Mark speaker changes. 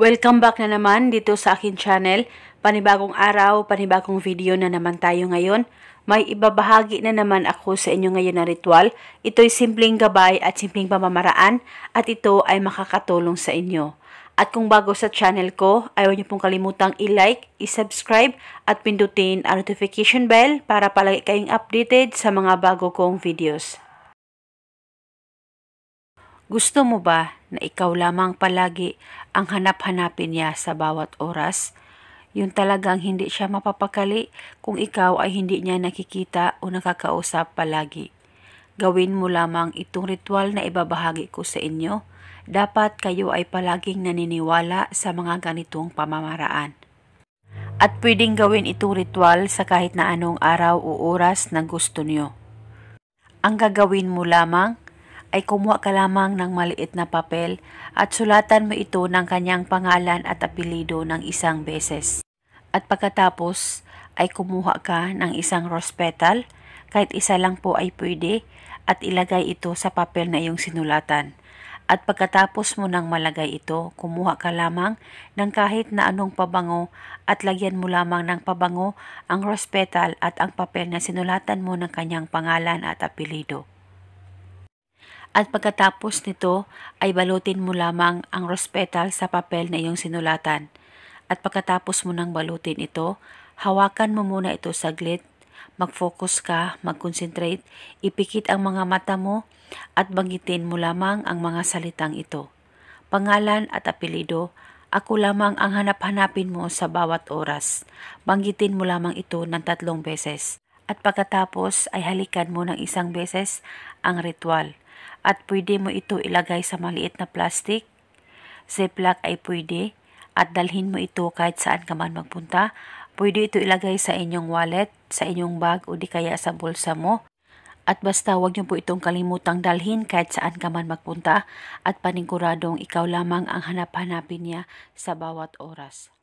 Speaker 1: Welcome back na naman dito sa akin channel. Panibagong araw, panibagong video na naman tayo ngayon. May ibabahagi na naman ako sa inyo ngayon na ritual. Ito'y simpleng gabay at simpleng pamamaraan at ito ay makakatulong sa inyo. At kung bago sa channel ko, ayaw niyo pong kalimutang i-like, i-subscribe at pindutin ang notification bell para palagi kayong updated sa mga bago kong videos. Gusto mo ba na ikaw lamang palagi ang hanap-hanapin niya sa bawat oras? Yun talagang hindi siya mapapakali kung ikaw ay hindi niya nakikita o nakakausap palagi. Gawin mo lamang itong ritual na ibabahagi ko sa inyo. Dapat kayo ay palaging naniniwala sa mga ganitong pamamaraan. At pwedeng gawin itong ritual sa kahit na anong araw o oras na gusto niyo. Ang gagawin mo lamang ay kumuha ka lamang ng maliit na papel at sulatan mo ito ng kanyang pangalan at apelido ng isang beses. At pagkatapos ay kumuha ka ng isang rose petal, kahit isa lang po ay pwede, at ilagay ito sa papel na iyong sinulatan. At pagkatapos mo nang malagay ito, kumuha ka lamang ng kahit na anong pabango at lagyan mo lamang ng pabango ang rose petal at ang papel na sinulatan mo ng kanyang pangalan at apelido. At pagkatapos nito ay balutin mo lamang ang rose petal sa papel na iyong sinulatan. At pagkatapos mo nang balutin ito, hawakan mo muna ito saglit, mag-focus ka, mag-concentrate, ipikit ang mga mata mo at banggitin mo lamang ang mga salitang ito. Pangalan at apelido, ako lamang ang hanap-hanapin mo sa bawat oras. Banggitin mo lamang ito ng tatlong beses. At pagkatapos ay halikan mo ng isang beses ang ritual at pwede mo ito ilagay sa maliit na plastic. Ziplock ay pwede at dalhin mo ito kahit saan ka man magpunta. Pwede ito ilagay sa inyong wallet, sa inyong bag o di kaya sa bulsa mo. At basta huwag niyo po itong kalimutang dalhin kahit saan ka man magpunta at paniguradong ikaw lamang ang hanap-hanapin niya sa bawat oras.